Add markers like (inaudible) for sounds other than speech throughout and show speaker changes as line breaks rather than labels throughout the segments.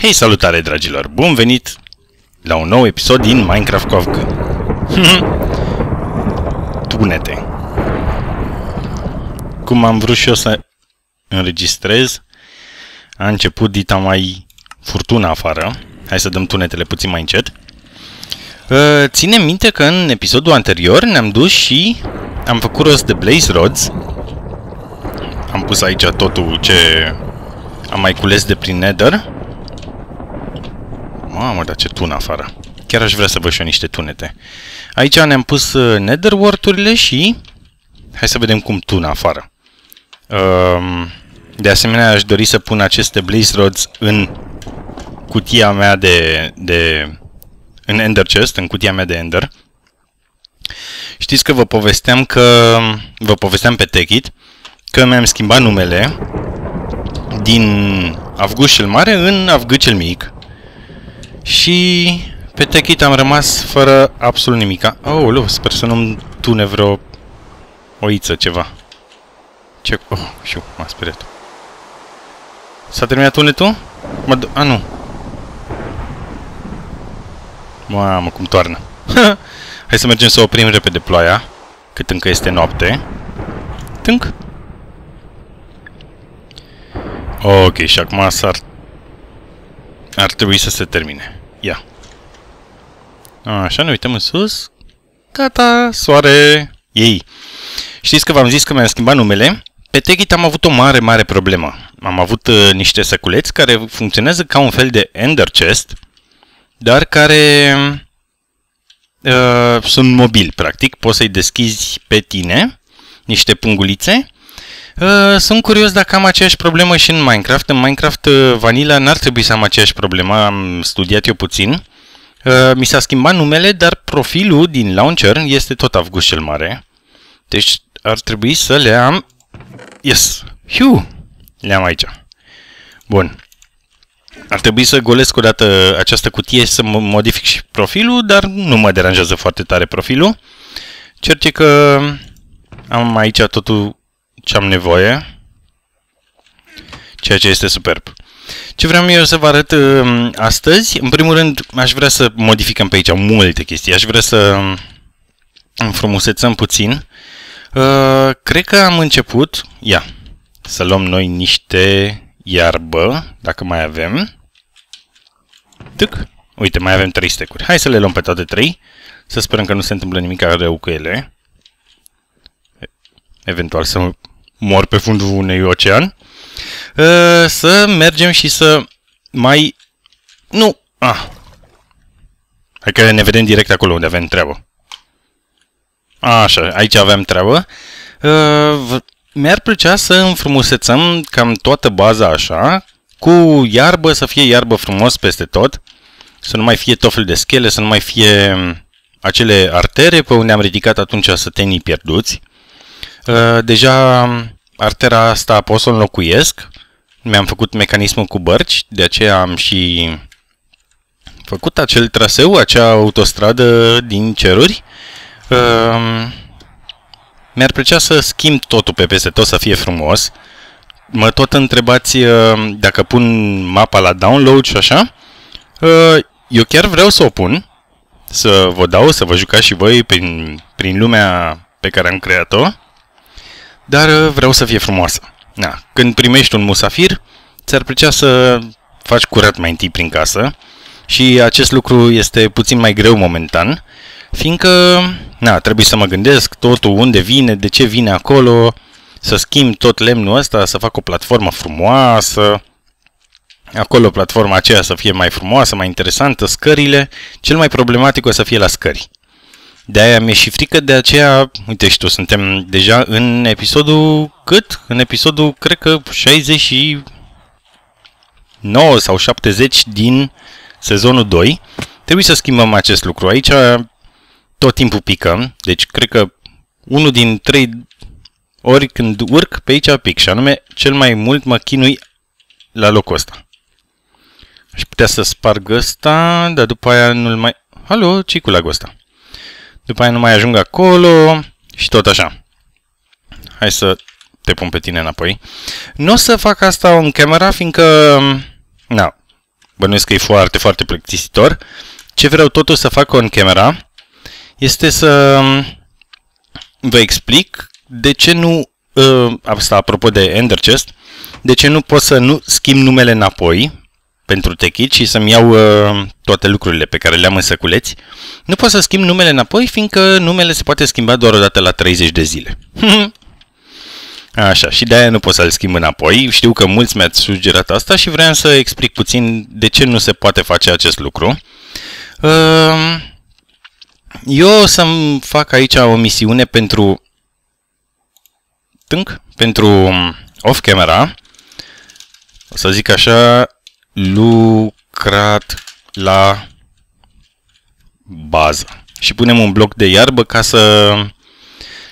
Hei, salutare, dragilor! Bun venit la un nou episod din Minecraft Covcă. (laughs) Tunete! Cum am vrut și eu să înregistrez, a început dita mai furtuna afară. Hai să dăm tunetele puțin mai încet. Uh, ține minte că în episodul anterior ne-am dus și am făcut rost de Blaze Rods. Am pus aici totul ce am mai cules de prin Nether Mamă, dar ce tun afară. Chiar aș vrea să văd și eu niște tunete. Aici ne-am pus uh, netherwort-urile și... Hai să vedem cum tun afară. Um, de asemenea, aș dori să pun aceste blaze rods în cutia mea de... de în Ender Chest, în cutia mea de Ender. Știți că vă povesteam că... Vă povesteam pe Techit că mi-am schimbat numele din Avguș cel Mare în Avgâ cel Mic. Și pe techit am rămas fără absolut nimic. Oh, lu, sper să nu-mi tune vreo oiță ceva. Ce... Oh, știu, m-a speriat. S-a terminat tunetul? Mă A, nu. Mamă, cum toarnă. (laughs) Hai să mergem să oprim repede ploaia, cât încă este noapte. Tânc. Ok, și acum s-ar... Ar trebui să se termine. Așa, ne uităm în sus. Gata, soare! Ei! Știți că v-am zis că mi-am schimbat numele? Pe Techit am avut o mare, mare problemă. Am avut uh, niște săculeți care funcționează ca un fel de ender chest, dar care uh, sunt mobil, practic. Poți să-i deschizi pe tine niște pungulițe. Uh, sunt curios dacă am aceeași problemă și în Minecraft. În Minecraft uh, Vanilla n-ar trebui să am aceeași problemă, am studiat eu puțin. Uh, mi s-a schimbat numele, dar profilul din launcher este tot Avgus cel Mare. Deci ar trebui să le am... Yes! Hiu! Le am aici. Bun. Ar trebui să golesc o dată această cutie să modific și profilul, dar nu mă deranjează foarte tare profilul. e că am aici totul ce am nevoie, ceea ce este superb. Ce vreau eu să vă arăt um, astăzi, în primul rând, aș vrea să modificăm pe aici multe chestii. Aș vrea să um, înfrumusețăm puțin. Uh, cred că am început, ia, să luăm noi niște iarbă, dacă mai avem. Tuc? uite, mai avem 3 stecuri. Hai să le luăm pe toate 3, să sperăm că nu se întâmplă nimic rău cu ele. Eventual să mor pe fundul unui ocean. Să mergem și să mai... Nu! Ah. Hai că ne vedem direct acolo unde avem treabă. Așa, aici avem treabă. Mi-ar plăcea să înfrumusețăm cam toată baza așa, cu iarbă, să fie iarbă frumos peste tot, să nu mai fie tot fel de schele, să nu mai fie acele artere pe unde am ridicat atunci sătenii pierduți. Deja artera asta pot să o înlocuiesc. Mi-am făcut mecanismul cu bărci, de aceea am și făcut acel traseu, acea autostradă din ceruri. Uh, mi-ar plăcea să schimb totul pe peste tot, să fie frumos. Mă tot întrebați uh, dacă pun mapa la download și așa. Uh, eu chiar vreau să o pun, să vă dau, să vă jucați și voi prin, prin lumea pe care am creat-o dar uh, vreau să fie frumoasă. Na, când primești un musafir, ți-ar plăcea să faci curat mai întâi prin casă și acest lucru este puțin mai greu momentan, fiindcă na, trebuie să mă gândesc totul unde vine, de ce vine acolo, să schimb tot lemnul ăsta, să fac o platformă frumoasă, acolo platforma aceea să fie mai frumoasă, mai interesantă, scările, cel mai problematic o să fie la scări. De-aia mi-e și frică, de aceea, uite și tu, suntem deja în episodul cât? În episodul, cred că 69 sau 70 din sezonul 2. Trebuie să schimbăm acest lucru. Aici tot timpul picăm, deci cred că unul din trei ori când urc pe aici pic și anume cel mai mult mă chinui la locul ăsta. Aș putea să sparg ăsta, dar după aia nu-l mai... Alo, ce cu lagul ăsta? După aia nu mai ajung acolo și tot așa. Hai să te pun pe tine înapoi. Nu o să fac asta în camera, fiindcă... Na, bănuiesc că e foarte, foarte plictisitor. Ce vreau totuși să fac în camera este să vă explic de ce nu... Ă, asta apropo de Ender Chest, de ce nu pot să nu schimb numele înapoi pentru techit și să-mi iau uh, toate lucrurile pe care le-am în săculeți, nu pot să schimb numele înapoi, fiindcă numele se poate schimba doar o dată la 30 de zile. (laughs) Așa, și de-aia nu pot să-l schimb înapoi. Știu că mulți mi-ați sugerat asta și vreau să explic puțin de ce nu se poate face acest lucru. Uh, eu o să-mi fac aici o misiune pentru... Tânc? Pentru off-camera. O să zic așa, lucrat la bază. Și punem un bloc de iarbă ca să,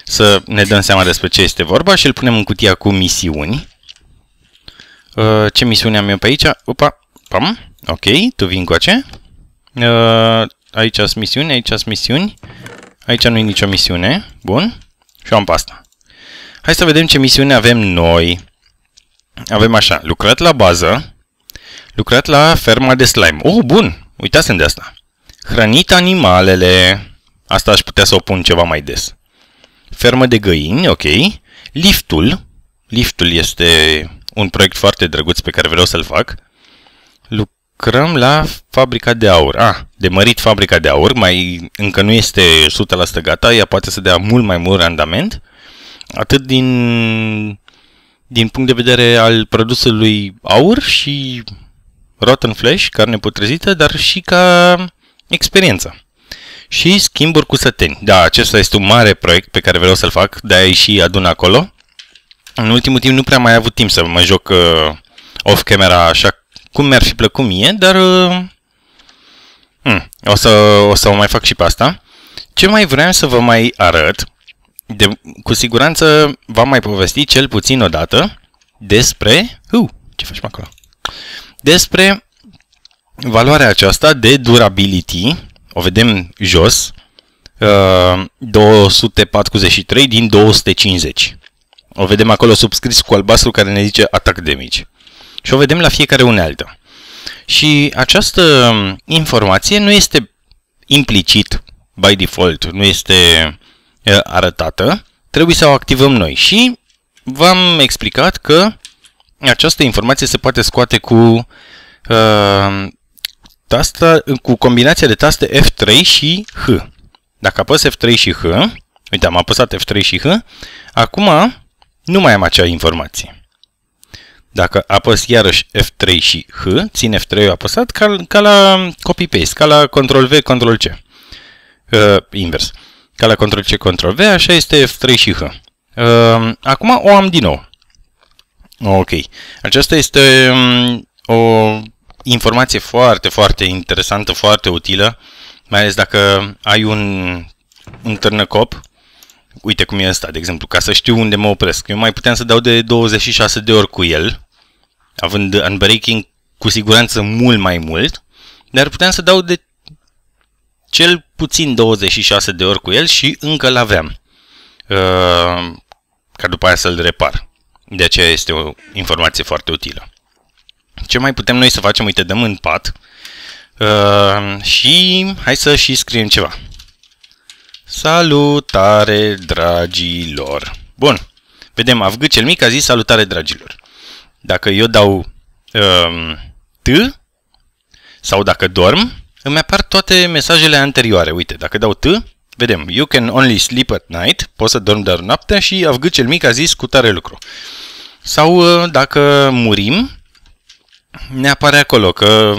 să ne dăm seama despre ce este vorba și îl punem în cutia cu misiuni. Uh, ce misiune am eu pe aici? Opa, pam, ok, tu vin cu ace. Uh, aici sunt misiuni, aici sunt misiuni. Aici nu e nicio misiune. Bun. Și am pasta. Hai să vedem ce misiune avem noi. Avem așa, lucrat la bază, lucrat la ferma de slime. Oh, bun! uitați de asta. Hrănit animalele. Asta aș putea să o pun ceva mai des. Fermă de găini, ok. Liftul. Liftul este un proiect foarte drăguț pe care vreau să-l fac. Lucrăm la fabrica de aur. Ah, de mărit fabrica de aur. Mai încă nu este 100% gata. Ea poate să dea mult mai mult randament. Atât din din punct de vedere al produsului aur și Rotten Flesh, carne putrezită, dar și ca experiență. Și schimburi cu săteni. Da, acesta este un mare proiect pe care vreau să-l fac, de-aia și adun acolo. În ultimul timp nu prea mai avut timp să mă joc uh, off-camera așa cum mi-ar fi plăcut mie, dar uh, hmm, o, să, o să o mai fac și pe asta. Ce mai vreau să vă mai arăt, de, cu siguranță v-am mai povestit cel puțin o dată despre... Uh, ce faci acolo? despre valoarea aceasta de durability, o vedem jos, 243 uh, din 250. O vedem acolo subscris cu albastru care ne zice atac damage. Și o vedem la fiecare unealtă. Și această informație nu este implicit, by default, nu este uh, arătată, trebuie să o activăm noi. Și v-am explicat că această informație se poate scoate cu uh, tasta, cu combinația de taste F3 și H. Dacă apăs F3 și H, uite, am apăsat F3 și H, acum nu mai am acea informație. Dacă apăs iarăși F3 și H, țin F3-ul apăsat ca, ca la copy-paste, ca la Ctrl-V, Ctrl-C. Uh, invers. Ca la Ctrl-C, Ctrl-V, așa este F3 și H. Uh, acum o am din nou. Ok. Aceasta este um, o informație foarte, foarte interesantă, foarte utilă, mai ales dacă ai un, un târnăcop, uite cum e ăsta, de exemplu, ca să știu unde mă opresc. Eu mai puteam să dau de 26 de ori cu el, având unbreaking cu siguranță mult mai mult, dar puteam să dau de cel puțin 26 de ori cu el și încă l-aveam. Uh, ca după aia să-l repar. De aceea este o informație foarte utilă. Ce mai putem noi să facem? Uite, dăm în pat uh, și hai să și scriem ceva. Salutare, dragilor! Bun, vedem, Avgât cel mic a zis salutare, dragilor. Dacă eu dau uh, T sau dacă dorm, îmi apar toate mesajele anterioare. Uite, dacă dau T, Vedem, you can only sleep at night, poți să dormi doar noaptea și Avgât cel mic a zis cu tare lucru. Sau uh, dacă murim, ne apare acolo că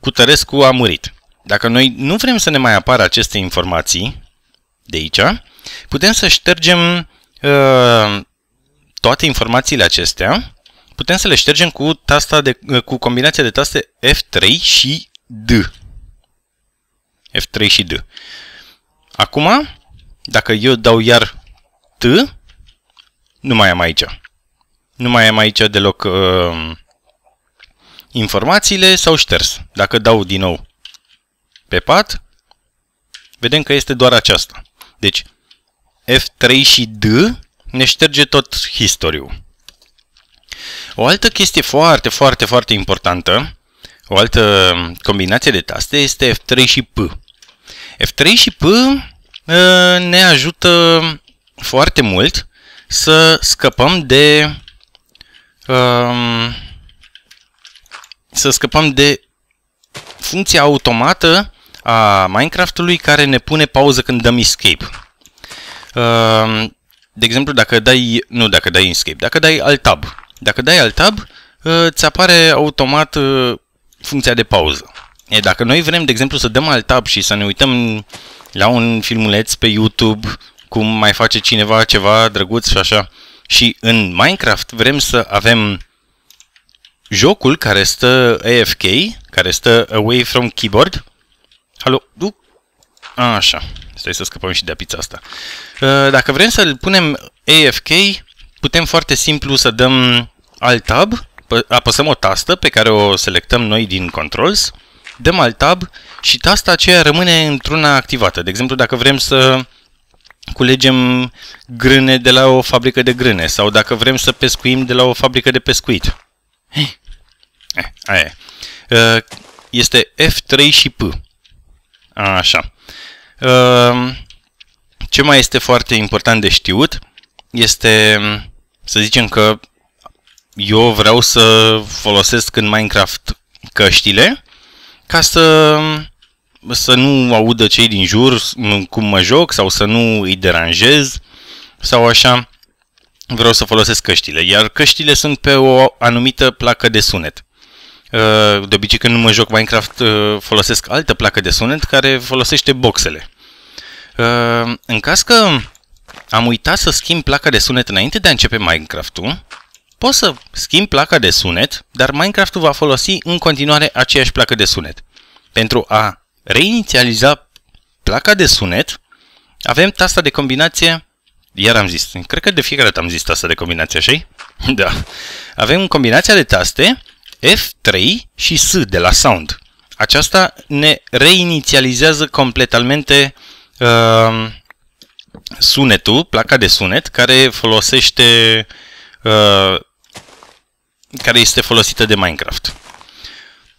Cutărescu a murit. Dacă noi nu vrem să ne mai apară aceste informații de aici, putem să ștergem uh, toate informațiile acestea, putem să le ștergem cu, tasta de, uh, cu combinația de taste F3 și D. F3 și D. Acum, dacă eu dau iar T, nu mai am aici. Nu mai am aici deloc uh, informațiile, s-au șters. Dacă dau din nou pe pat, vedem că este doar aceasta. Deci, F3 și D ne șterge tot istoriul. O altă chestie foarte, foarte, foarte importantă, o altă combinație de taste este F3 și P. F3 și P ă, ne ajută foarte mult să scăpăm de ă, să scăpăm de funcția automată a Minecraftului care ne pune pauză când dăm escape. Ă, de exemplu, dacă dai, nu dacă dai escape, dacă dai alt tab. Dacă dai alt tab, ți apare automat funcția de pauză. E, dacă noi vrem, de exemplu, să dăm alt tab și să ne uităm la un filmuleț pe YouTube, cum mai face cineva ceva drăguț și așa, și în Minecraft vrem să avem jocul care stă AFK, care stă Away from Keyboard. Halo? A, Așa. Stai să scăpăm și de pizza asta. Uh, dacă vrem să-l punem AFK, putem foarte simplu să dăm alt tab, apăsăm o tastă pe care o selectăm noi din Controls dăm alt tab și tasta aceea rămâne într-una activată. De exemplu, dacă vrem să culegem grâne de la o fabrică de grâne sau dacă vrem să pescuim de la o fabrică de pescuit. Eh, eh, aia uh, Este F3 și P. Așa. Uh, ce mai este foarte important de știut este, să zicem că eu vreau să folosesc în Minecraft căștile ca să, să nu audă cei din jur cum mă joc sau să nu îi deranjez sau așa. Vreau să folosesc căștile, iar căștile sunt pe o anumită placă de sunet. Uh, de obicei când nu mă joc Minecraft uh, folosesc altă placă de sunet care folosește boxele. Uh, în caz că am uitat să schimb placa de sunet înainte de a începe Minecraft-ul, Poți să schimbi placa de sunet, dar Minecraft-ul va folosi în continuare aceeași placă de sunet. Pentru a reinițializa placa de sunet, avem tasta de combinație, iar am zis, cred că de fiecare dată am zis tasta de combinație, așa (laughs) Da. Avem combinația de taste F3 și S de la sound. Aceasta ne reinițializează completamente uh, sunetul, placa de sunet, care folosește uh, care este folosită de Minecraft.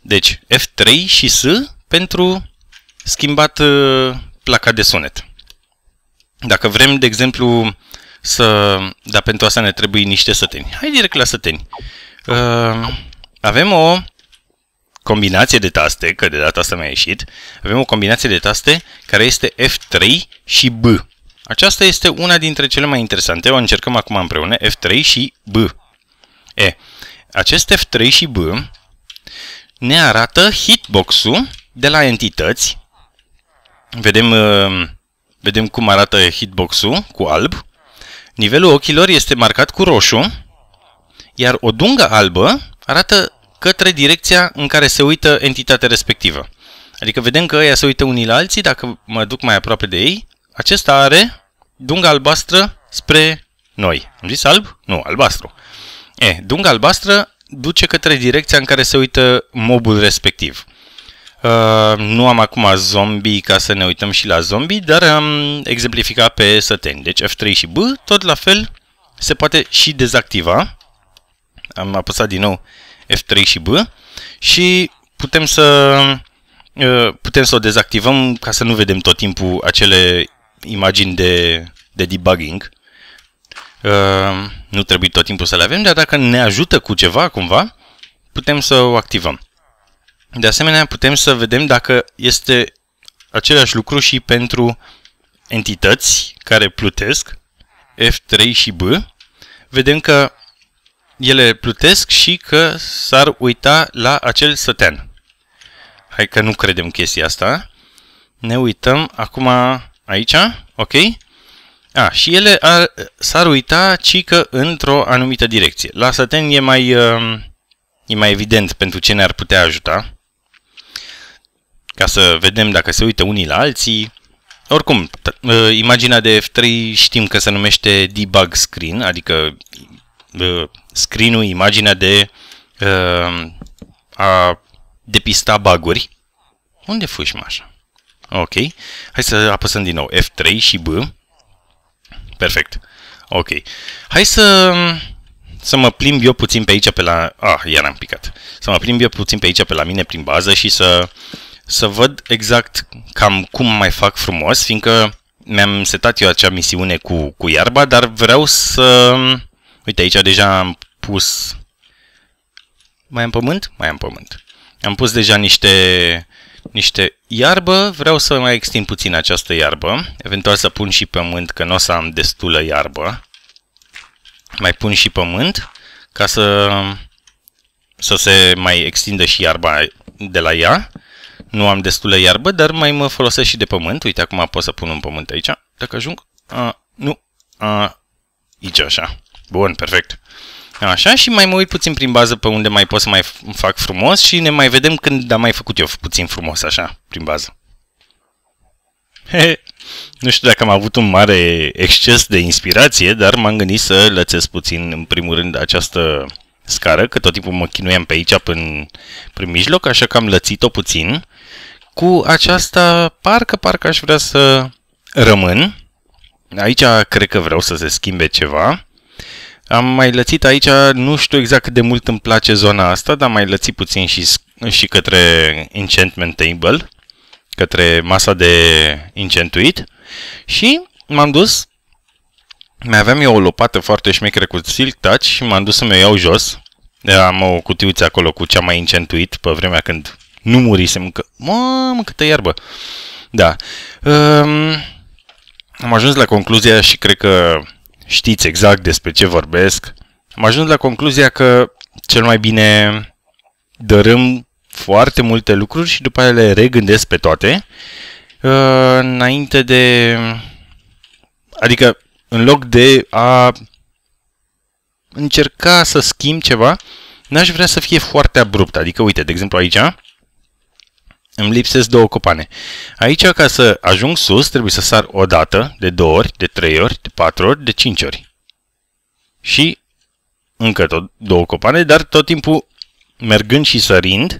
Deci F3 și S pentru schimbat uh, placa de sunet. Dacă vrem, de exemplu, să... Dar pentru asta ne trebuie niște săteni. Hai direct la săteni. Uh, avem o combinație de taste, că de data asta mi-a ieșit, avem o combinație de taste care este F3 și B. Aceasta este una dintre cele mai interesante, o încercăm acum împreună, F3 și B. E, acest F3 și B ne arată hitbox-ul de la entități. Vedem, uh, vedem cum arată hitbox-ul cu alb. Nivelul ochilor este marcat cu roșu, iar o dungă albă arată către direcția în care se uită entitatea respectivă. Adică vedem că ea se uită unii la alții, dacă mă duc mai aproape de ei, acesta are dunga albastră spre noi. Am zis alb? Nu, albastru. E, dunga albastră duce către direcția în care se uită mobul respectiv. Uh, nu am acum zombie ca să ne uităm și la zombie, dar am exemplificat pe săteni. Deci F3 și B, tot la fel, se poate și dezactiva. Am apăsat din nou F3 și B și putem să, uh, putem să o dezactivăm ca să nu vedem tot timpul acele imagini de, de debugging. Ehm, nu trebuie tot timpul să le avem, dar dacă ne ajută cu ceva, cumva, putem să o activăm. De asemenea, putem să vedem dacă este același lucru și pentru entități care plutesc, F3 și B. Vedem că ele plutesc și că s-ar uita la acel sătean. Hai că nu credem chestia asta. Ne uităm acum aici, ok? A, și ele ar, s-ar uita cică într-o anumită direcție. La săten e mai, um, e mai evident pentru ce ne-ar putea ajuta, ca să vedem dacă se uită unii la alții. Oricum, uh, imaginea de F3 știm că se numește debug screen, adică uh, screen-ul, imaginea de uh, a depista baguri. Unde fugi, așa? Ok. Hai să apăsăm din nou F3 și B. Perfect. Ok. Hai să, să mă plimb eu puțin pe aici pe la... Ah, iar am picat. Să mă plimb eu puțin pe aici pe la mine prin bază și să, să văd exact cam cum mai fac frumos, fiindcă mi-am setat eu acea misiune cu, cu iarba, dar vreau să... Uite, aici deja am pus... Mai am pământ? Mai am pământ. Am pus deja niște niște iarbă, vreau să mai extind puțin această iarbă, eventual să pun și pământ, că nu o să am destulă iarbă. Mai pun și pământ ca să, să se mai extindă și iarba de la ea. Nu am destulă iarbă, dar mai mă folosesc și de pământ. Uite, acum pot să pun un pământ aici. Dacă ajung... A, nu. A, aici așa. Bun, perfect. Așa, și mai mă uit puțin prin bază pe unde mai pot să mai fac frumos și ne mai vedem când am mai făcut eu puțin frumos, așa, prin bază. He, nu știu dacă am avut un mare exces de inspirație, dar m-am gândit să lățesc puțin, în primul rând, această scară, că tot timpul mă chinuiam pe aici prin, prin mijloc, așa că am lățit-o puțin. Cu aceasta, parcă, parcă aș vrea să rămân. Aici cred că vreau să se schimbe ceva. Am mai lățit aici, nu știu exact cât de mult îmi place zona asta, dar am mai lățit puțin și, și către Enchantment Table, către masa de Enchantuit și m-am dus, mai aveam eu o lopată foarte șmecheră cu Silk Touch și m-am dus să mi-o iau jos. Am o cutiuță acolo cu cea mai Enchantuit pe vremea când nu murisem, că mamă câtă iarbă. Da. Um, am ajuns la concluzia și cred că știți exact despre ce vorbesc, am ajuns la concluzia că cel mai bine dărâm foarte multe lucruri și după aia le regândesc pe toate uh, înainte de... Adică, în loc de a încerca să schimb ceva, n-aș vrea să fie foarte abrupt. Adică, uite, de exemplu aici, îmi lipsesc două copane. Aici, ca să ajung sus, trebuie să sar o dată, de două ori, de trei ori, de patru ori, de cinci ori. Și încă tot două copane, dar tot timpul mergând și sărind,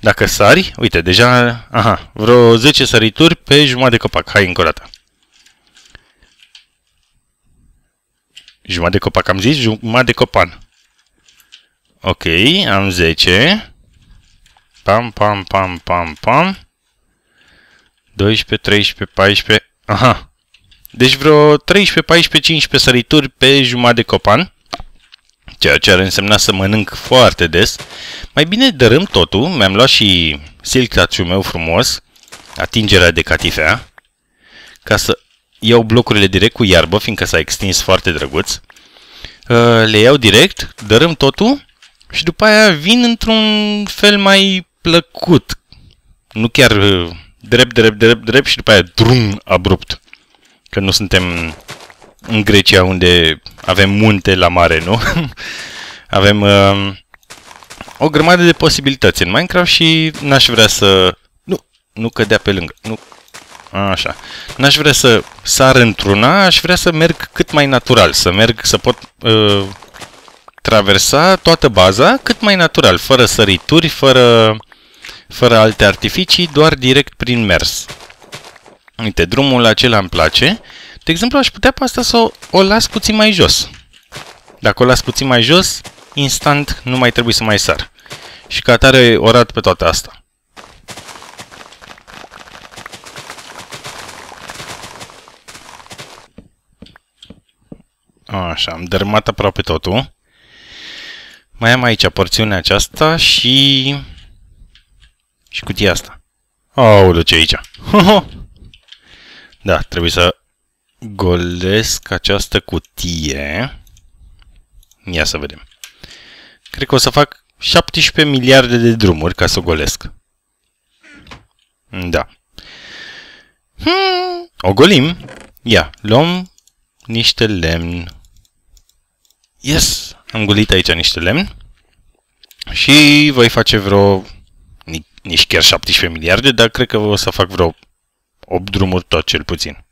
dacă sari, uite, deja, aha, vreo 10 sărituri pe jumătate de copac. Hai încă o dată. Jumătate de copac am zis, jumătate de copan. Ok, am 10. Pam, pam, pam, pam, pam. 12, 13, 14. Aha. Deci vreo 13, 14, 15 sărituri pe jumătate de copan. Ceea ce ar însemna să mănânc foarte des. Mai bine dărâm totul. Mi-am luat și silcaciul meu frumos. Atingerea de catifea. Ca să iau blocurile direct cu iarbă, fiindcă s-a extins foarte drăguț. Uh, le iau direct, dărâm totul și după aia vin într-un fel mai plăcut. Nu chiar uh, drept, drept, drept, drept și după aia drum abrupt. Că nu suntem în Grecia unde avem munte la mare, nu? (laughs) avem uh, o grămadă de posibilități în Minecraft și n-aș vrea să... Nu, nu cădea pe lângă. Nu, Așa. N-aș vrea să sar într-una, aș vrea să merg cât mai natural, să merg, să pot uh, traversa toată baza cât mai natural, fără sărituri, fără fără alte artificii, doar direct prin mers. Uite, drumul acela îmi place. De exemplu, aș putea pe asta să o, o las puțin mai jos. Dacă o las puțin mai jos, instant nu mai trebuie să mai sar. Și ca tare o rat pe toată asta. Așa, am dermat aproape totul. Mai am aici porțiunea aceasta și și cutia asta. Aoleu, ce aici? (laughs) da, trebuie să golesc această cutie. Ia să vedem. Cred că o să fac 17 miliarde de drumuri ca să o golesc. Da. Hmm, o golim. Ia, luăm niște lemn. Yes! Am golit aici niște lemn. Și voi face vreo nici chiar 17 miliarde, dar cred că o să fac vreo 8 drumuri tot cel puțin.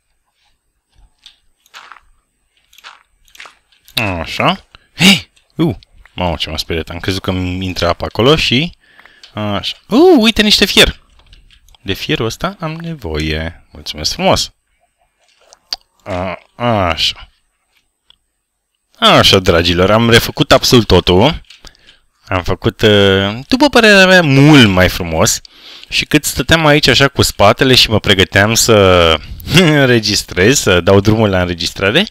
Așa. Hei! Uh! Mamă, ce m-a speriat. Am crezut că mi intră apa acolo și... Așa. Uh, uite niște fier! De fierul ăsta am nevoie. Mulțumesc frumos! A, așa. Așa, dragilor, am refăcut absolut totul. Am făcut, uh, după părerea mea, mult mai frumos și cât stăteam aici așa cu spatele și mă pregăteam să (laughs) înregistrez, să dau drumul la înregistrare,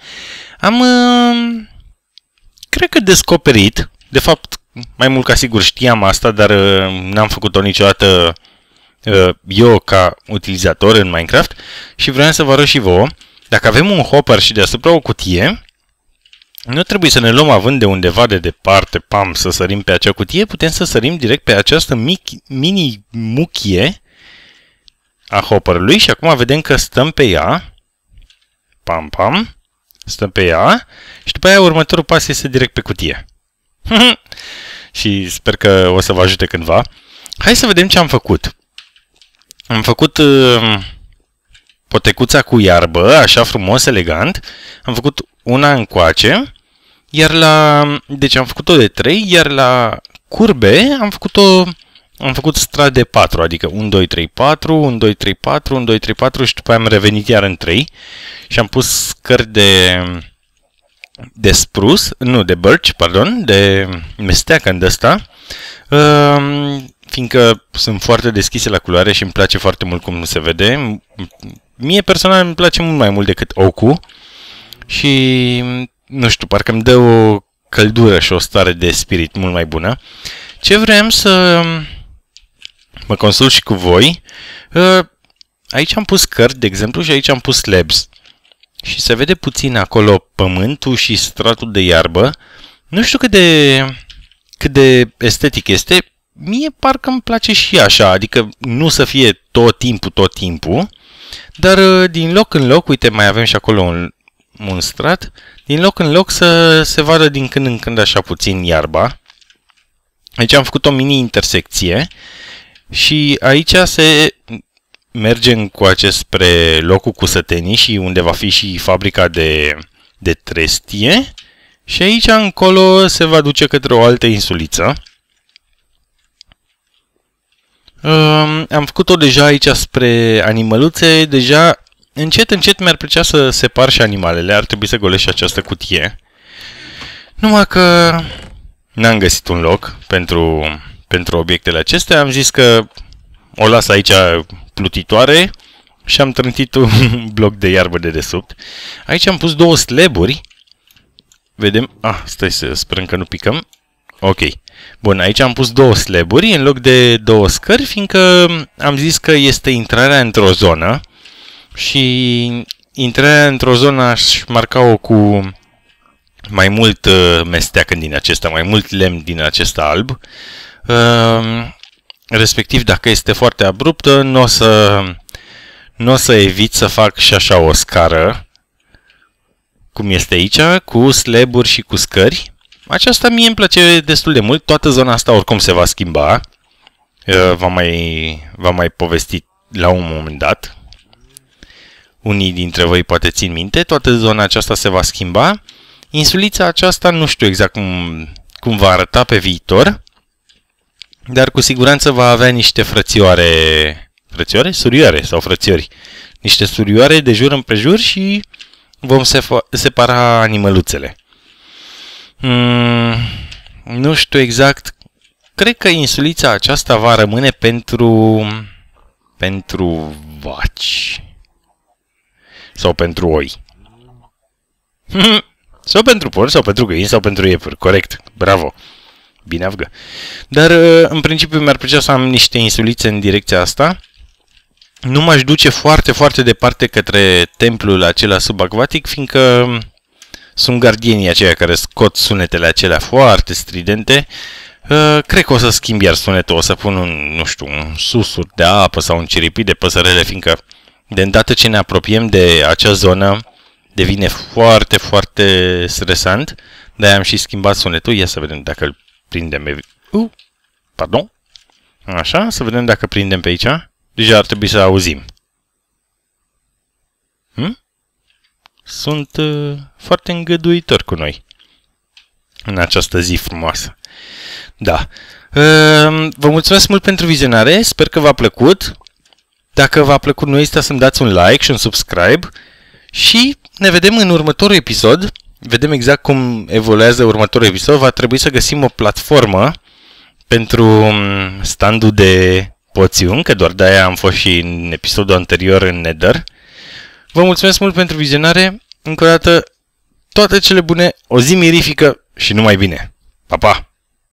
am, uh, cred că, descoperit, de fapt, mai mult ca sigur știam asta, dar uh, n-am făcut-o niciodată eu ca utilizator în Minecraft și vreau să vă arăt și vouă, dacă avem un hopper și deasupra o cutie, nu trebuie să ne luăm având de undeva de departe, pam, să sărim pe acea cutie, putem să sărim direct pe această mic, mini muchie a hopperului și acum vedem că stăm pe ea, pam, pam, stăm pe ea și după aia următorul pas este direct pe cutie. (laughs) și sper că o să vă ajute cândva. Hai să vedem ce am făcut. Am făcut... Uh, potecuța cu iarbă, așa frumos, elegant. Am făcut una încoace, iar la... Deci am făcut-o de 3, iar la curbe am făcut-o... Am făcut strat de 4, adică 1, 2, 3, 4, 1, 2, 3, 4, 1, 2, 3, 4 și după aia am revenit iar în 3 și am pus scări de de spruce, nu, de birch, pardon, de mesteacă în ăsta, fiindcă sunt foarte deschise la culoare și îmi place foarte mult cum se vede. Mie personal îmi place mult mai mult decât Ocu și, nu știu, parcă îmi dă o căldură și o stare de spirit mult mai bună. Ce vrem să mă consult și cu voi, uh, aici am pus cărți, de exemplu, și aici am pus labs. Și se vede puțin acolo pământul și stratul de iarbă. Nu știu cât de, cât de estetic este, mie parcă îmi place și așa, adică nu să fie tot timpul, tot timpul, dar uh, din loc în loc, uite, mai avem și acolo un, un strat, din loc în loc să se vadă din când în când așa puțin iarba. Aici am făcut o mini-intersecție și aici se merge încoace spre locul cu sătenii și unde va fi și fabrica de, de trestie și aici încolo se va duce către o altă insuliță. Um, am făcut-o deja aici spre animăluțe, deja încet, încet mi-ar plăcea să separ și animalele, ar trebui să golești această cutie. Numai că n-am găsit un loc pentru, pentru obiectele acestea, am zis că o las aici plutitoare și am trântit un (laughs) bloc de iarbă de desubt. Aici am pus două sleburi. Vedem, ah, stai să sperăm că nu picăm. Ok. Bun, aici am pus două sleburi în loc de două scări, fiindcă am zis că este intrarea într-o zonă și intrarea într-o zonă aș marca-o cu mai mult uh, mesteac din acesta, mai mult lemn din acesta alb. Um, respectiv, dacă este foarte abruptă, nu o să, nu o să evit să fac și așa o scară, cum este aici, cu sleburi și cu scări. Aceasta mie îmi place destul de mult. Toată zona asta oricum se va schimba. Uh, V-am mai, v mai povestit la un moment dat. Unii dintre voi poate țin minte. Toată zona aceasta se va schimba. Insulița aceasta nu știu exact cum, cum va arăta pe viitor, dar cu siguranță va avea niște frățioare, frățioare? Surioare sau frățiori. Niște surioare de jur împrejur și vom separa animăluțele. Mm, nu știu exact. Cred că insulița aceasta va rămâne pentru... pentru vaci. Sau pentru oi. (laughs) sau pentru porci, sau pentru găini, sau pentru iepuri. Corect. Bravo. Bine avgă. Dar, uh, în principiu, mi-ar plăcea să am niște insulițe în direcția asta nu m-aș duce foarte, foarte departe către templul acela subacvatic, fiindcă sunt gardienii aceia care scot sunetele acelea foarte stridente, Uh, cred că o să schimb iar sunetul, o să pun un, nu știu, un susur de apă sau un ciripit de păsărele, fiindcă de îndată ce ne apropiem de acea zonă, devine foarte, foarte stresant. de am și schimbat sunetul. Ia să vedem dacă îl prindem. Uh, pardon. Așa, să vedem dacă prindem pe aici. Deja ar trebui să auzim. sunt uh, foarte îngăduitori cu noi în această zi frumoasă. Da. Ehm, vă mulțumesc mult pentru vizionare, sper că v-a plăcut. Dacă v-a plăcut, nu este să-mi dați un like și un subscribe și ne vedem în următorul episod. Vedem exact cum evoluează următorul episod. Va trebui să găsim o platformă pentru mm, standul de poțiun, că doar de-aia am fost și în episodul anterior în Nether. Vă mulțumesc mult pentru vizionare încă o dată, toate cele bune, o zi mirifică și numai bine. Pa, pa!